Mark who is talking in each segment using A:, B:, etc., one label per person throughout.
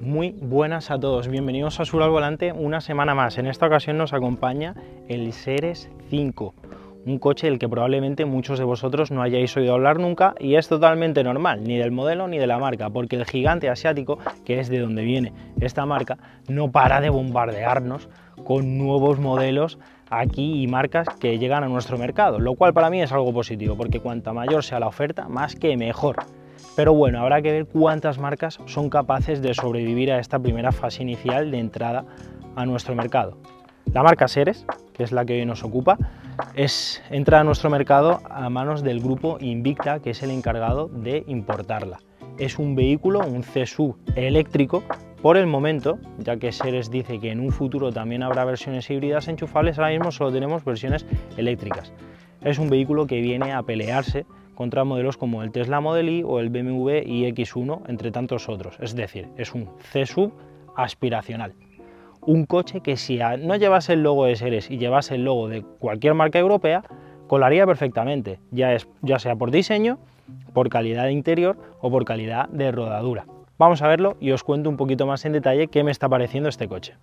A: Muy buenas a todos, bienvenidos a Sur al Volante una semana más. En esta ocasión nos acompaña el Seres 5, un coche del que probablemente muchos de vosotros no hayáis oído hablar nunca y es totalmente normal, ni del modelo ni de la marca, porque el gigante asiático, que es de donde viene esta marca, no para de bombardearnos con nuevos modelos aquí y marcas que llegan a nuestro mercado, lo cual para mí es algo positivo, porque cuanta mayor sea la oferta, más que mejor. Pero bueno, habrá que ver cuántas marcas son capaces de sobrevivir a esta primera fase inicial de entrada a nuestro mercado. La marca Seres, que es la que hoy nos ocupa, es, entra a nuestro mercado a manos del grupo Invicta, que es el encargado de importarla. Es un vehículo, un CSU eléctrico, por el momento, ya que Seres dice que en un futuro también habrá versiones híbridas enchufables, ahora mismo solo tenemos versiones eléctricas. Es un vehículo que viene a pelearse encontrar modelos como el Tesla Model i o el BMW iX1, entre tantos otros. Es decir, es un C-Sub aspiracional. Un coche que si no llevase el logo de Seres y llevase el logo de cualquier marca europea, colaría perfectamente, ya, es, ya sea por diseño, por calidad de interior o por calidad de rodadura. Vamos a verlo y os cuento un poquito más en detalle qué me está pareciendo este coche.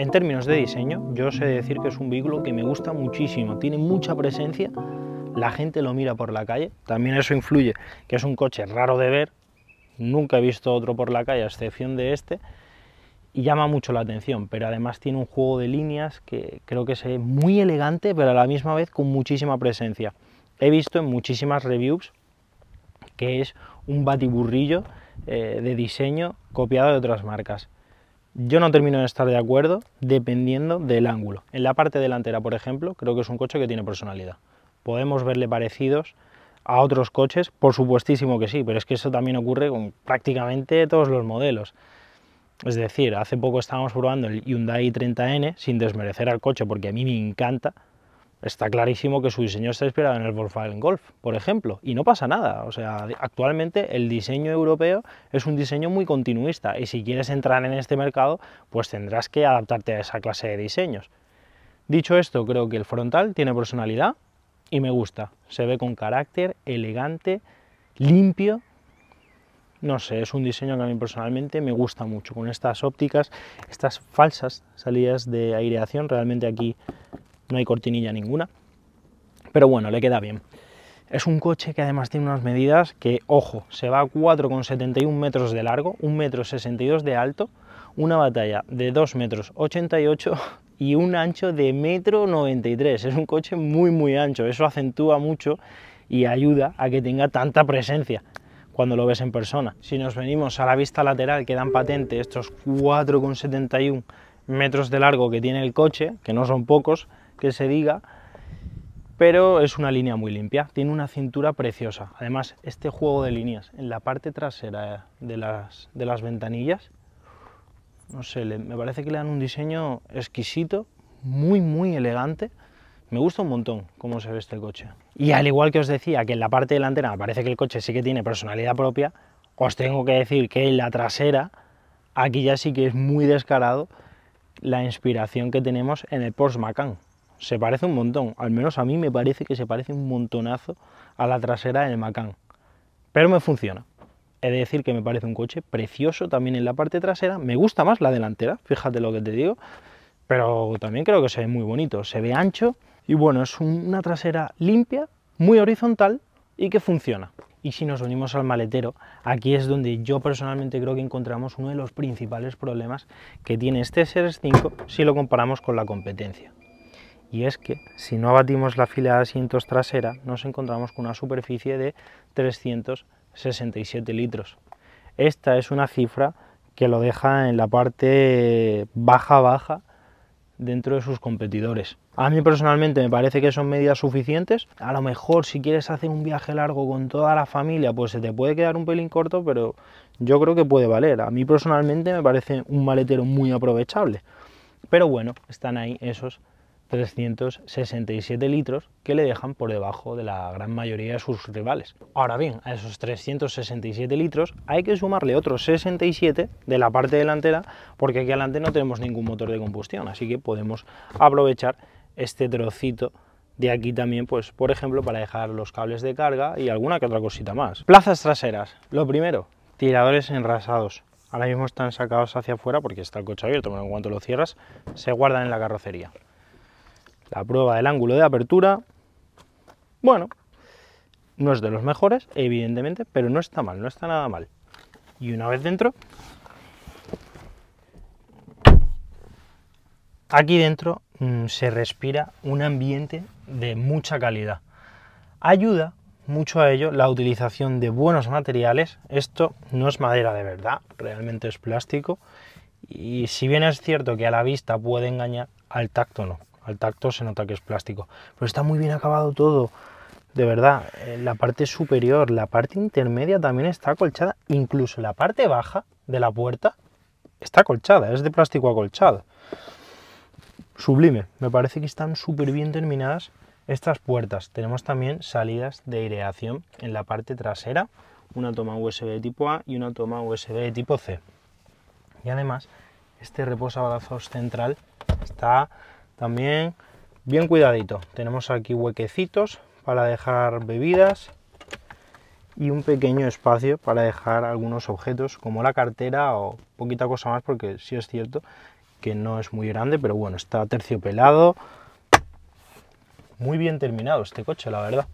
A: En términos de diseño, yo sé decir que es un vehículo que me gusta muchísimo, tiene mucha presencia, la gente lo mira por la calle, también eso influye, que es un coche raro de ver, nunca he visto otro por la calle a excepción de este, y llama mucho la atención, pero además tiene un juego de líneas que creo que es muy elegante, pero a la misma vez con muchísima presencia. He visto en muchísimas reviews que es un batiburrillo eh, de diseño copiado de otras marcas. Yo no termino de estar de acuerdo dependiendo del ángulo. En la parte delantera, por ejemplo, creo que es un coche que tiene personalidad. Podemos verle parecidos a otros coches, por supuestísimo que sí, pero es que eso también ocurre con prácticamente todos los modelos. Es decir, hace poco estábamos probando el Hyundai 30N sin desmerecer al coche porque a mí me encanta, Está clarísimo que su diseño está inspirado en el Volkswagen Golf, por ejemplo, y no pasa nada. O sea, actualmente el diseño europeo es un diseño muy continuista y si quieres entrar en este mercado, pues tendrás que adaptarte a esa clase de diseños. Dicho esto, creo que el frontal tiene personalidad y me gusta. Se ve con carácter, elegante, limpio. No sé, es un diseño que a mí personalmente me gusta mucho, con estas ópticas, estas falsas salidas de aireación, realmente aquí no hay cortinilla ninguna, pero bueno, le queda bien. Es un coche que además tiene unas medidas que, ojo, se va a 4,71 metros de largo, 1,62 metros de alto, una batalla de 2,88 metros y un ancho de 1,93 metros. Es un coche muy muy ancho, eso acentúa mucho y ayuda a que tenga tanta presencia cuando lo ves en persona. Si nos venimos a la vista lateral quedan patentes estos 4,71 metros de largo que tiene el coche, que no son pocos, que se diga, pero es una línea muy limpia, tiene una cintura preciosa. Además, este juego de líneas en la parte trasera de las, de las ventanillas, no sé, me parece que le dan un diseño exquisito, muy, muy elegante. Me gusta un montón cómo se ve este coche. Y al igual que os decía que en la parte delantera parece que el coche sí que tiene personalidad propia, os tengo que decir que en la trasera, aquí ya sí que es muy descarado la inspiración que tenemos en el Porsche Macan se parece un montón, al menos a mí me parece que se parece un montonazo a la trasera del Macan, pero me funciona. He de decir que me parece un coche precioso también en la parte trasera, me gusta más la delantera, fíjate lo que te digo, pero también creo que se ve muy bonito, se ve ancho y bueno, es una trasera limpia, muy horizontal y que funciona. Y si nos unimos al maletero, aquí es donde yo personalmente creo que encontramos uno de los principales problemas que tiene este series 5 si lo comparamos con la competencia. Y es que si no abatimos la fila de asientos trasera, nos encontramos con una superficie de 367 litros. Esta es una cifra que lo deja en la parte baja-baja dentro de sus competidores. A mí personalmente me parece que son medidas suficientes. A lo mejor si quieres hacer un viaje largo con toda la familia, pues se te puede quedar un pelín corto, pero yo creo que puede valer. A mí personalmente me parece un maletero muy aprovechable. Pero bueno, están ahí esos 367 litros que le dejan por debajo de la gran mayoría de sus rivales. Ahora bien, a esos 367 litros hay que sumarle otros 67 de la parte delantera porque aquí adelante no tenemos ningún motor de combustión, así que podemos aprovechar este trocito de aquí también, pues, por ejemplo, para dejar los cables de carga y alguna que otra cosita más. Plazas traseras. Lo primero, tiradores enrasados. Ahora mismo están sacados hacia afuera porque está el coche abierto, pero en cuanto lo cierras, se guardan en la carrocería la prueba del ángulo de apertura, bueno, no es de los mejores, evidentemente, pero no está mal, no está nada mal. Y una vez dentro, aquí dentro mm, se respira un ambiente de mucha calidad. Ayuda mucho a ello la utilización de buenos materiales. Esto no es madera de verdad, realmente es plástico. Y si bien es cierto que a la vista puede engañar, al tacto no al tacto se nota que es plástico, pero está muy bien acabado todo, de verdad, eh, la parte superior, la parte intermedia también está acolchada, incluso la parte baja de la puerta está acolchada, es de plástico acolchado. Sublime, me parece que están súper bien terminadas estas puertas. Tenemos también salidas de aireación en la parte trasera, una toma USB tipo A y una toma USB tipo C. Y además, este reposabrazos central está también bien cuidadito. Tenemos aquí huequecitos para dejar bebidas y un pequeño espacio para dejar algunos objetos como la cartera o poquita cosa más porque sí es cierto que no es muy grande, pero bueno, está terciopelado. Muy bien terminado este coche, la verdad.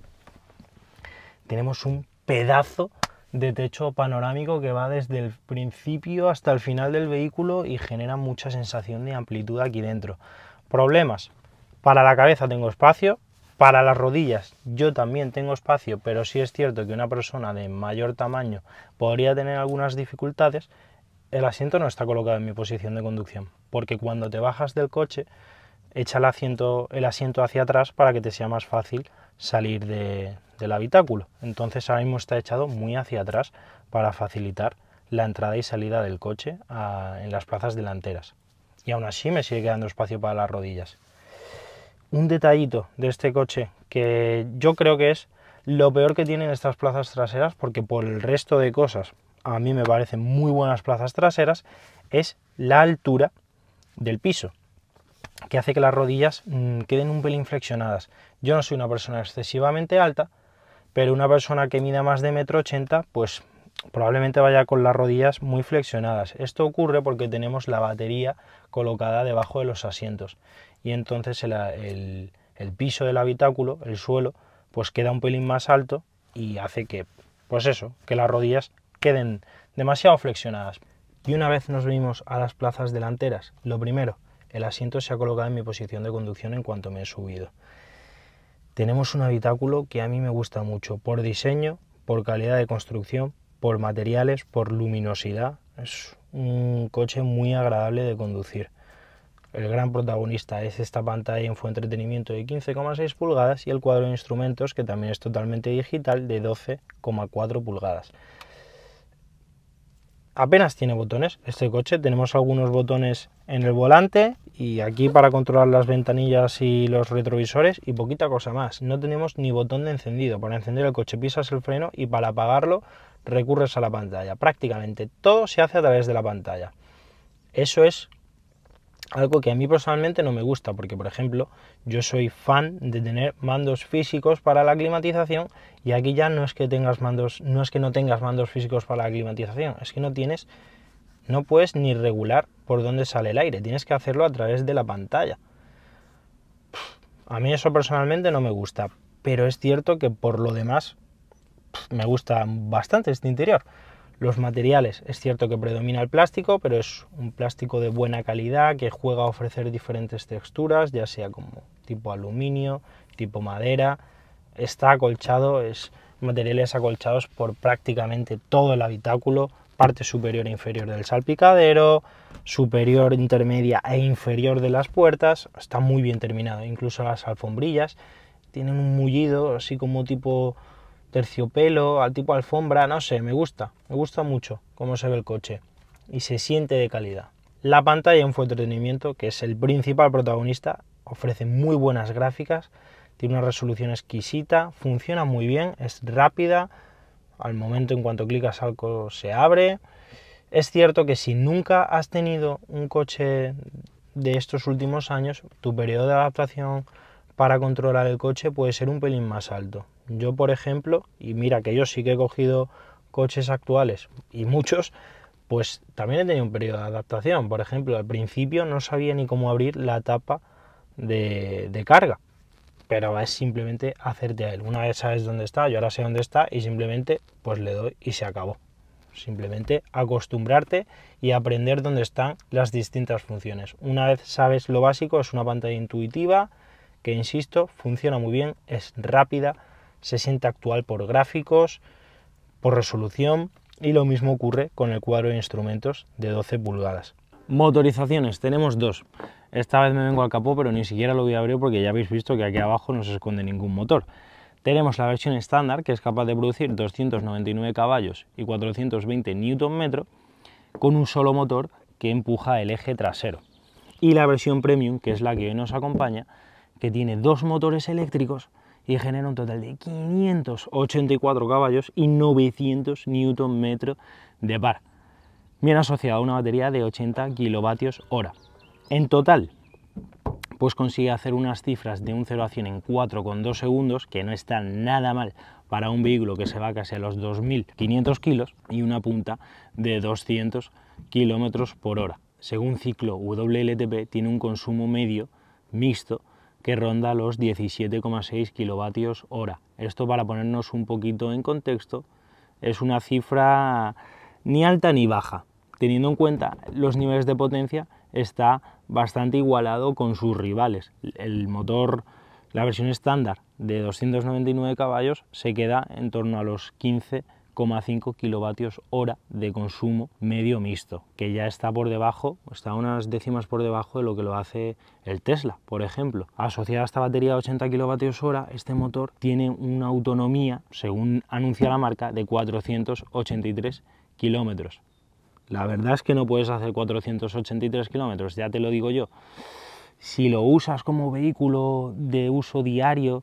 A: Tenemos un pedazo de techo panorámico que va desde el principio hasta el final del vehículo y genera mucha sensación de amplitud aquí dentro problemas. Para la cabeza tengo espacio, para las rodillas yo también tengo espacio, pero si es cierto que una persona de mayor tamaño podría tener algunas dificultades. El asiento no está colocado en mi posición de conducción, porque cuando te bajas del coche, echa el asiento, hacia atrás para que te sea más fácil salir del habitáculo. Entonces ahora mismo está echado muy hacia atrás para facilitar la entrada y salida del coche en las plazas delanteras y aún así me sigue quedando espacio para las rodillas. Un detallito de este coche que yo creo que es lo peor que tienen estas plazas traseras, porque por el resto de cosas a mí me parecen muy buenas plazas traseras, es la altura del piso, que hace que las rodillas mm, queden un pelín flexionadas. Yo no soy una persona excesivamente alta, pero una persona que mida más de metro ochenta, pues probablemente vaya con las rodillas muy flexionadas. Esto ocurre porque tenemos la batería colocada debajo de los asientos y entonces el, piso del habitáculo, el suelo, pues queda un pelín más alto y hace que, pues eso, que las rodillas queden demasiado flexionadas. Y una vez nos vimos a las plazas delanteras, lo primero, el asiento se ha colocado en mi posición de conducción en cuanto me he subido. Tenemos un habitáculo que a mí me gusta mucho por diseño, por calidad de construcción, por materiales, por luminosidad. Es un coche muy agradable de conducir. El gran protagonista es esta pantalla de entretenimiento de 15,6 pulgadas y el cuadro de instrumentos, que también es totalmente digital, de 12,4 pulgadas. Apenas tiene botones este coche, tenemos algunos botones en el volante y aquí para controlar las ventanillas y los retrovisores y poquita cosa más. No tenemos ni botón de encendido, para encender el coche pisas el freno y para apagarlo recurres a la pantalla. Prácticamente todo se hace a través de la pantalla. Eso es algo que a mí personalmente no me gusta, porque por ejemplo yo soy fan de tener mandos físicos para la climatización y aquí ya no es que tengas mandos, no es que no tengas mandos físicos para la climatización, es que no tienes, no puedes ni regular por dónde sale el aire, tienes que hacerlo a través de la pantalla. A mí eso personalmente no me gusta, pero es cierto que por lo demás me gusta bastante este interior. Los materiales, es cierto que predomina el plástico, pero es un plástico de buena calidad que juega a ofrecer diferentes texturas, ya sea como tipo aluminio, tipo madera. Está acolchado, es materiales acolchados por prácticamente todo el habitáculo, parte superior e inferior del salpicadero, superior, intermedia e inferior de las puertas. Está muy bien terminado, incluso las alfombrillas tienen un mullido, así como tipo terciopelo, al tipo alfombra, no sé, me gusta, me gusta mucho cómo se ve el coche y se siente de calidad. La pantalla en entretenimiento, que es el principal protagonista, ofrece muy buenas gráficas, tiene una resolución exquisita, funciona muy bien, es rápida, al momento en cuanto clicas algo se abre. Es cierto que si nunca has tenido un coche de estos últimos años, tu periodo de adaptación para controlar el coche puede ser un pelín más alto, yo, por ejemplo, y mira que yo sí que he cogido coches actuales y muchos, pues también he tenido un periodo de adaptación. Por ejemplo, al principio no sabía ni cómo abrir la tapa de, carga, pero es simplemente hacerte a él. Una vez sabes dónde está, yo ahora sé dónde está y simplemente pues le doy y se acabó. Simplemente acostumbrarte y aprender dónde están las distintas funciones. Una vez sabes lo básico, es una pantalla intuitiva que, insisto, funciona muy bien, es rápida se siente actual por gráficos, por resolución y lo mismo ocurre con el cuadro de instrumentos de 12 pulgadas. Motorizaciones, tenemos dos. Esta vez me vengo al capó, pero ni siquiera lo voy a abrir porque ya habéis visto que aquí abajo no se esconde ningún motor. Tenemos la versión estándar, que es capaz de producir 299 caballos y 420 Nm, con un solo motor que empuja el eje trasero. Y la versión premium, que es la que hoy nos acompaña, que tiene dos motores eléctricos y genera un total de 584 caballos y 900 newton Nm de par, bien asociado a una batería de 80 kWh. En total, pues consigue hacer unas cifras de un 0 a 100 en 4,2 segundos, que no está nada mal para un vehículo que se va casi a los 2.500 kilos y una punta de 200 kilómetros por hora. Según ciclo WLTP, tiene un consumo medio mixto que ronda los 17,6 kilovatios hora. Esto para ponernos un poquito en contexto, es una cifra ni alta ni baja. Teniendo en cuenta los niveles de potencia, está bastante igualado con sus rivales. El motor, la versión estándar de 299 caballos, se queda en torno a los 15 5 kilovatios hora de consumo medio mixto, que ya está por debajo, está unas décimas por debajo de lo que lo hace el Tesla, por ejemplo. Asociada a esta batería de 80 kilovatios hora, este motor tiene una autonomía, según anuncia la marca, de 483 kilómetros. La verdad es que no puedes hacer 483 kilómetros, ya te lo digo yo. Si lo usas como vehículo de uso diario,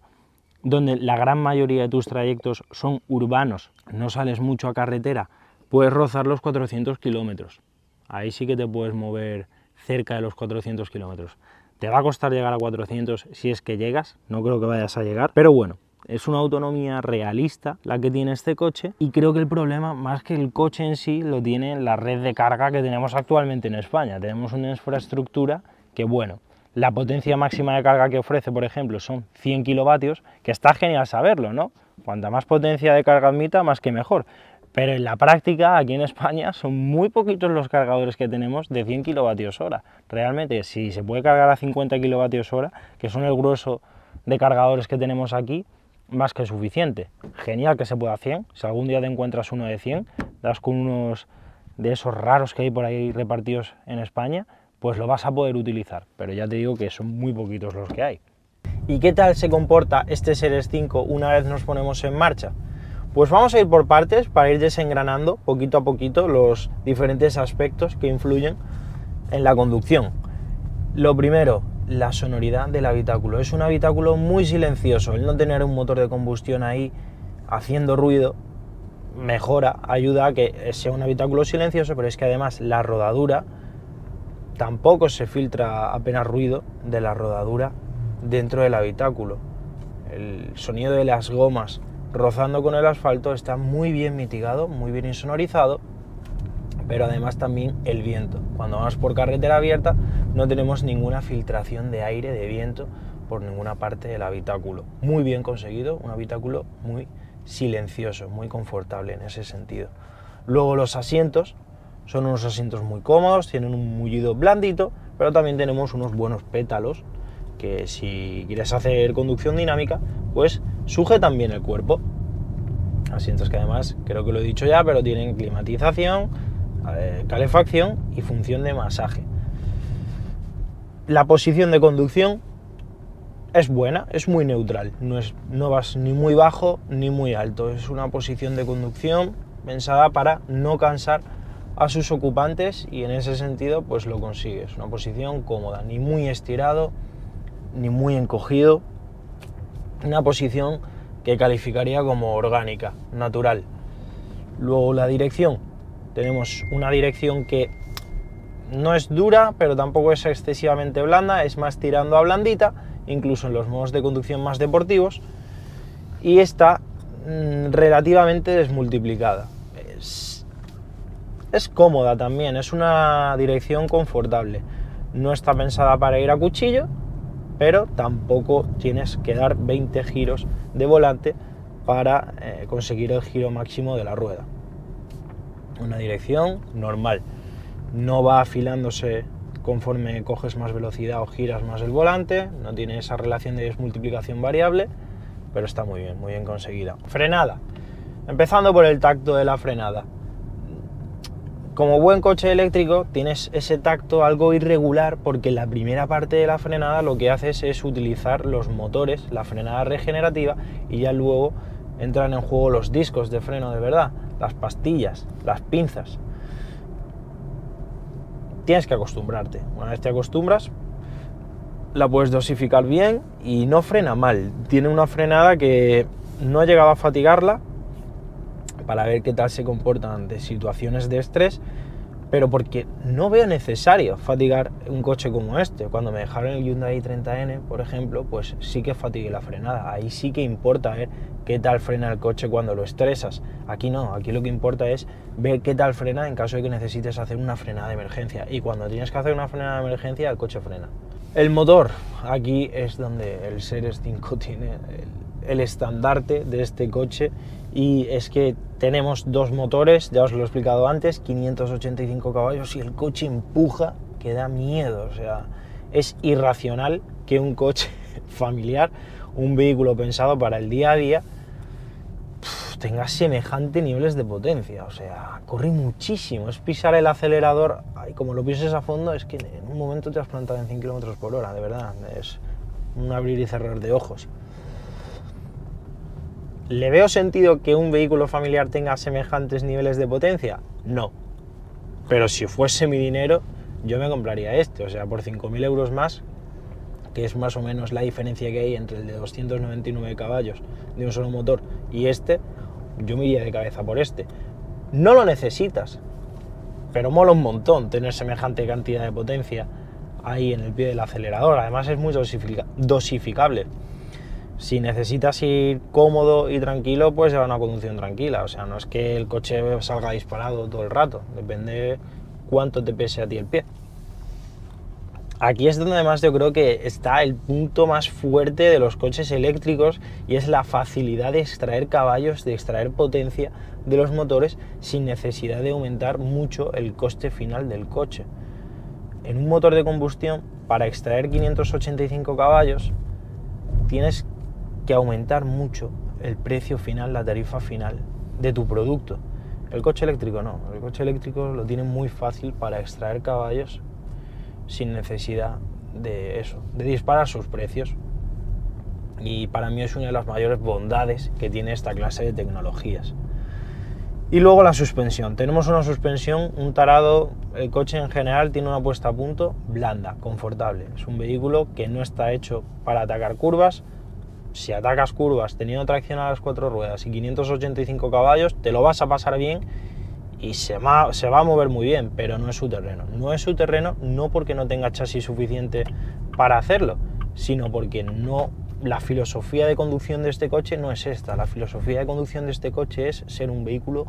A: donde la gran mayoría de tus trayectos son urbanos, no sales mucho a carretera, puedes rozar los 400 kilómetros. Ahí sí que te puedes mover cerca de los 400 kilómetros. Te va a costar llegar a 400 si es que llegas, no creo que vayas a llegar, pero bueno, es una autonomía realista la que tiene este coche y creo que el problema más que el coche en sí lo tiene la red de carga que tenemos actualmente en España. Tenemos una infraestructura que bueno, la potencia máxima de carga que ofrece, por ejemplo, son 100 kilovatios, que está genial saberlo, ¿no? Cuanta más potencia de carga admita, más que mejor. Pero en la práctica, aquí en España, son muy poquitos los cargadores que tenemos de 100 kilovatios hora. Realmente, si se puede cargar a 50 kilovatios hora, que son el grueso de cargadores que tenemos aquí, más que suficiente. Genial que se pueda 100. Si algún día te encuentras uno de 100, das con unos de esos raros que hay por ahí repartidos en España, pues lo vas a poder utilizar. Pero ya te digo que son muy poquitos los que hay. ¿Y qué tal se comporta este Series 5 una vez nos ponemos en marcha? Pues vamos a ir por partes para ir desengranando poquito a poquito los diferentes aspectos que influyen en la conducción. Lo primero, la sonoridad del habitáculo. Es un habitáculo muy silencioso. El no tener un motor de combustión ahí haciendo ruido mejora, ayuda a que sea un habitáculo silencioso, pero es que además la rodadura Tampoco se filtra apenas ruido de la rodadura dentro del habitáculo. El sonido de las gomas rozando con el asfalto está muy bien mitigado, muy bien insonorizado, pero además también el viento. Cuando vamos por carretera abierta no tenemos ninguna filtración de aire, de viento, por ninguna parte del habitáculo. Muy bien conseguido, un habitáculo muy silencioso, muy confortable en ese sentido. Luego los asientos, son unos asientos muy cómodos, tienen un mullido blandito, pero también tenemos unos buenos pétalos que si quieres hacer conducción dinámica, pues sujeta también el cuerpo. Asientos que además, creo que lo he dicho ya, pero tienen climatización, eh, calefacción y función de masaje. La posición de conducción es buena, es muy neutral, no, es, no vas ni muy bajo ni muy alto, es una posición de conducción pensada para no cansar a sus ocupantes y en ese sentido pues lo consigues, una posición cómoda, ni muy estirado, ni muy encogido, una posición que calificaría como orgánica, natural. Luego la dirección, tenemos una dirección que no es dura, pero tampoco es excesivamente blanda, es más tirando a blandita, incluso en los modos de conducción más deportivos, y está mm, relativamente desmultiplicada. Es cómoda también, es una dirección confortable. No está pensada para ir a cuchillo, pero tampoco tienes que dar 20 giros de volante para eh, conseguir el giro máximo de la rueda. Una dirección normal. No va afilándose conforme coges más velocidad o giras más el volante, no tiene esa relación de desmultiplicación variable, pero está muy bien, muy bien conseguida. Frenada. Empezando por el tacto de la frenada. Como buen coche eléctrico tienes ese tacto algo irregular porque la primera parte de la frenada lo que haces es utilizar los motores, la frenada regenerativa y ya luego entran en juego los discos de freno de verdad, las pastillas, las pinzas. Tienes que acostumbrarte. Una vez te acostumbras, la puedes dosificar bien y no frena mal. Tiene una frenada que no ha llegado a fatigarla, para ver qué tal se comportan ante situaciones de estrés, pero porque no veo necesario fatigar un coche como este. Cuando me dejaron el Hyundai 30N, por ejemplo, pues sí que fatigue la frenada. Ahí sí que importa ver qué tal frena el coche cuando lo estresas. Aquí no, aquí lo que importa es ver qué tal frena en caso de que necesites hacer una frenada de emergencia. Y cuando tienes que hacer una frenada de emergencia, el coche frena. El motor, aquí es donde el Series 5 tiene el, el estandarte de este coche y es que tenemos dos motores, ya os lo he explicado antes, 585 caballos y el coche empuja que da miedo, o sea, es irracional que un coche familiar, un vehículo pensado para el día a día, tenga semejante niveles de potencia. O sea, corre muchísimo. Es pisar el acelerador, y como lo pises a fondo, es que en un momento te has plantado en 100 km por hora, de verdad. Es un abrir y cerrar de ojos. ¿Le veo sentido que un vehículo familiar tenga semejantes niveles de potencia? No. Pero si fuese mi dinero, yo me compraría este. O sea, por 5.000 euros más, que es más o menos la diferencia que hay entre el de 299 caballos de un solo motor y este, yo me iría de cabeza por este. No lo necesitas, pero mola un montón tener semejante cantidad de potencia ahí en el pie del acelerador. Además es muy dosificable. Si necesitas ir cómodo y tranquilo, pues lleva una conducción tranquila. O sea, no es que el coche salga disparado todo el rato. Depende cuánto te pese a ti el pie. Aquí es donde además yo creo que está el punto más fuerte de los coches eléctricos y es la facilidad de extraer caballos, de extraer potencia de los motores sin necesidad de aumentar mucho el coste final del coche. En un motor de combustión, para extraer 585 caballos, tienes que aumentar mucho el precio final, la tarifa final de tu producto. El coche eléctrico no, el coche eléctrico lo tiene muy fácil para extraer caballos sin necesidad de eso, de disparar sus precios. Y para mí es una de las mayores bondades que tiene esta clase de tecnologías. Y luego la suspensión. Tenemos una suspensión, un tarado, el coche en general tiene una puesta a punto blanda, confortable. Es un vehículo que no está hecho para atacar curvas, si atacas curvas teniendo tracción a las cuatro ruedas y 585 caballos, te lo vas a pasar bien y se va, se va a mover muy bien, pero no es su terreno. No es su terreno no porque no tenga chasis suficiente para hacerlo, sino porque no la filosofía de conducción de este coche no es esta. La filosofía de conducción de este coche es ser un vehículo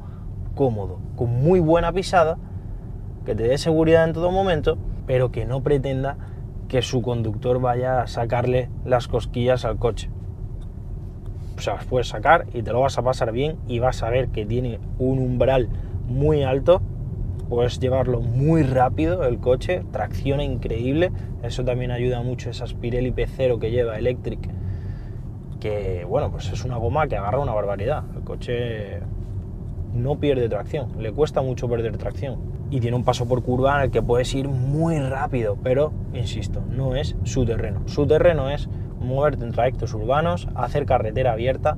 A: cómodo, con muy buena pisada, que te dé seguridad en todo momento, pero que no pretenda que su conductor vaya a sacarle las cosquillas al coche se las puedes sacar y te lo vas a pasar bien y vas a ver que tiene un umbral muy alto, puedes llevarlo muy rápido el coche, tracción increíble, eso también ayuda mucho esa Pirelli P0 que lleva Electric, que bueno, pues es una goma que agarra una barbaridad, el coche no pierde tracción, le cuesta mucho perder tracción, y tiene un paso por curva en el que puedes ir muy rápido, pero, insisto, no es su terreno. Su terreno es moverte en trayectos urbanos, hacer carretera abierta.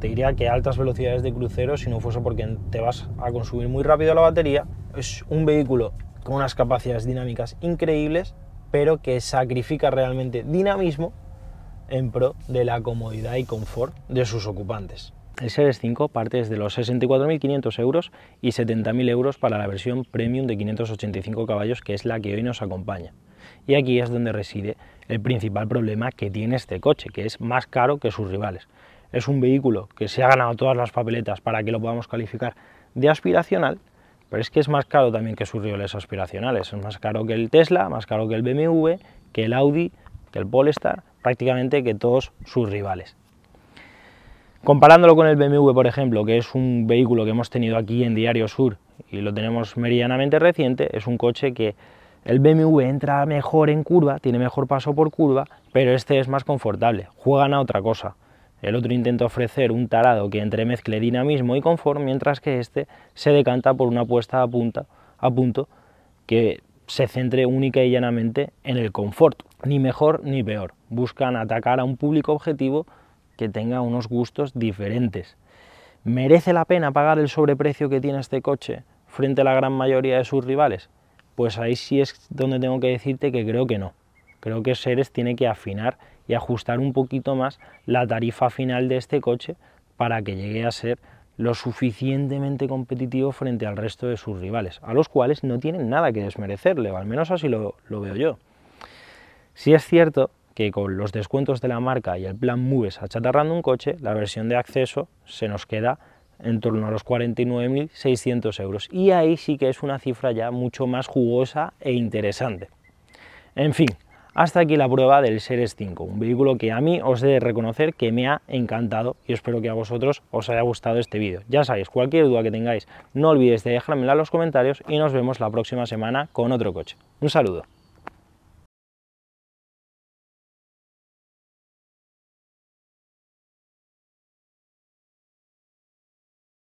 A: Te diría que altas velocidades de crucero, si no fuese porque te vas a consumir muy rápido la batería, es un vehículo con unas capacidades dinámicas increíbles, pero que sacrifica realmente dinamismo en pro de la comodidad y confort de sus ocupantes. El Series 5 parte desde los 64.500 euros y 70.000 euros para la versión premium de 585 caballos, que es la que hoy nos acompaña. Y aquí es donde reside el principal problema que tiene este coche, que es más caro que sus rivales. Es un vehículo que se ha ganado todas las papeletas para que lo podamos calificar de aspiracional, pero es que es más caro también que sus rivales aspiracionales. Es más caro que el Tesla, más caro que el BMW, que el Audi, que el Polestar, prácticamente que todos sus rivales. Comparándolo con el BMW, por ejemplo, que es un vehículo que hemos tenido aquí en Diario Sur y lo tenemos meridianamente reciente, es un coche que el BMW entra mejor en curva, tiene mejor paso por curva, pero este es más confortable, juegan a otra cosa. El otro intenta ofrecer un tarado que entremezcle dinamismo y confort, mientras que este se decanta por una apuesta a, punta, a punto que se centre única y llanamente en el confort, ni mejor ni peor. Buscan atacar a un público objetivo que tenga unos gustos diferentes. ¿Merece la pena pagar el sobreprecio que tiene este coche frente a la gran mayoría de sus rivales? pues ahí sí es donde tengo que decirte que creo que no. Creo que Seres tiene que afinar y ajustar un poquito más la tarifa final de este coche para que llegue a ser lo suficientemente competitivo frente al resto de sus rivales, a los cuales no tienen nada que desmerecerle, o al menos así lo, veo yo. Si es cierto que con los descuentos de la marca y el plan Moves achatarrando un coche, la versión de acceso se nos queda en torno a los 49.600 euros. Y ahí sí que es una cifra ya mucho más jugosa e interesante. En fin, hasta aquí la prueba del seres 5, un vehículo que a mí os debe de reconocer que me ha encantado y espero que a vosotros os haya gustado este vídeo. Ya sabéis, cualquier duda que tengáis, no olvidéis de dejármela en los comentarios y nos vemos la próxima semana con otro coche. Un saludo.